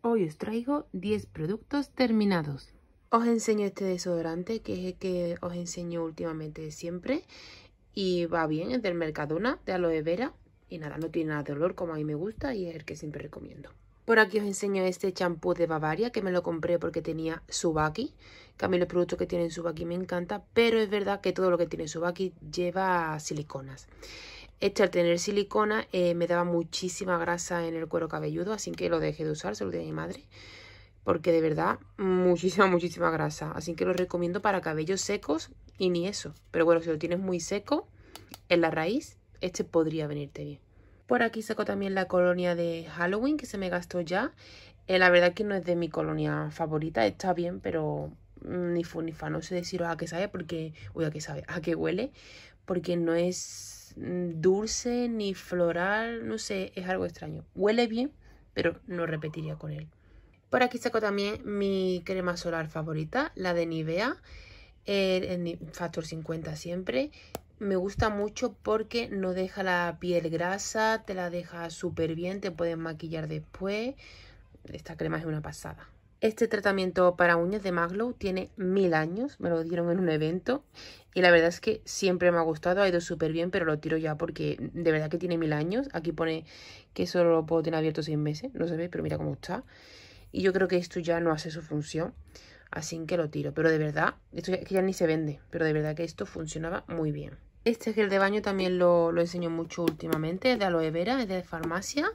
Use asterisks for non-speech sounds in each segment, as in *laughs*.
Hoy os traigo 10 productos terminados. Os enseño este desodorante que es el que os enseño últimamente siempre y va bien, es del Mercadona, de aloe vera y nada, no tiene nada de olor como a mí me gusta y es el que siempre recomiendo. Por aquí os enseño este champú de Bavaria que me lo compré porque tenía Subaki, que a mí los productos que tienen Subaki me encanta, pero es verdad que todo lo que tiene Subaki lleva siliconas. Este al tener silicona eh, me daba muchísima grasa en el cuero cabelludo, así que lo dejé de usar, se lo di a mi madre. Porque de verdad, muchísima, *laughs* muchísima grasa. Así que lo recomiendo para cabellos secos y ni eso. Pero bueno, si lo tienes muy seco en la raíz, este podría venirte bien. Por aquí saco también la colonia de Halloween que se me gastó ya. Eh, la verdad que no es de mi colonia favorita, está bien, pero mm, ni fu ni fa. No sé deciros a qué sabe porque... Uy, a qué sabe, a qué huele. Porque no es Mm, dulce ni floral, no sé, es algo extraño. Huele bien, pero no repetiría con él. Por aquí saco también mi crema solar favorita, la de Nivea, el, eh, Factor 50 siempre. Me gusta mucho porque no deja la piel grasa, te la deja súper bien, te puedes maquillar después. Esta crema es una pasada. Este tratamiento para uñas de Maglow tiene mil años, me lo dieron en un evento y la verdad es que siempre me ha gustado, ha ido súper bien, pero lo tiro ya porque de verdad que tiene mil años. Aquí pone que solo lo puedo tener abierto seis meses, no se ve, pero mira cómo está. Y yo creo que esto ya no hace su función, así que lo tiro. Pero de verdad, esto ya, que ya ni se vende, pero de verdad que esto funcionaba muy bien. Este gel de baño también lo, lo enseño mucho últimamente, es de aloe vera, es de farmacia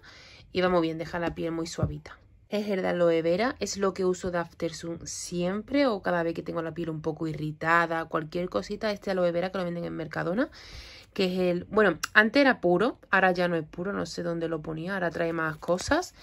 y va muy bien, deja la piel muy suavita es el de aloe vera, es lo que uso de Aftersun siempre o cada vez que tengo la piel un poco irritada, cualquier cosita, este aloe vera que lo venden en Mercadona, que es el, bueno, antes era puro, ahora ya no es puro, no sé dónde lo ponía, ahora trae más cosas,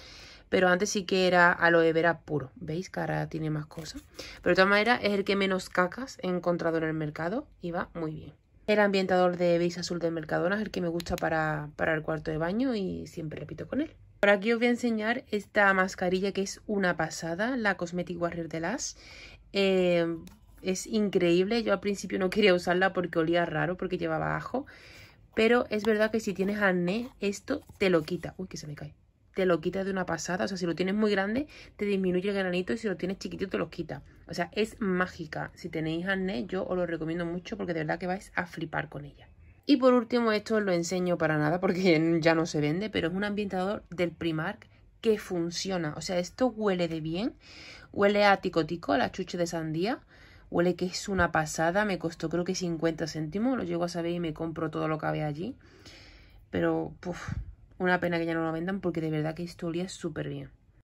pero antes sí que era aloe vera puro, ¿veis? Que ahora tiene más cosas, pero de todas maneras es el que menos cacas he encontrado en el mercado y va muy bien. El ambientador de beige azul de Mercadona es el que me gusta para el cuarto de baño y siempre repito con él. Por aquí os voy a enseñar esta mascarilla que es una pasada, la Cosmetic Warrior de Lash. Eh, es increíble, yo al principio no quería usarla porque olía raro, porque llevaba ajo. Pero es verdad que si tienes acné, esto te lo quita. Uy, que se me cae. Te lo quita de una pasada, o sea, si lo tienes muy grande, te disminuye el granito y si lo tienes chiquitito, te lo quita. O sea, es mágica. Si tenéis acné, yo os lo recomiendo mucho porque de verdad que vais a flipar con ella. Y por último, esto lo enseño para nada porque *laughs* ya no se vende, pero es un ambientador del Primark que funciona. O sea, esto huele de bien, huele a ticotico, a la chuche de sandía. Huele que es una pasada, me costó creo que 50 céntimos, lo llego a saber y me compro todo lo que había allí. Pero, una pena que ya no lo vendan porque de verdad que esto olía súper bien.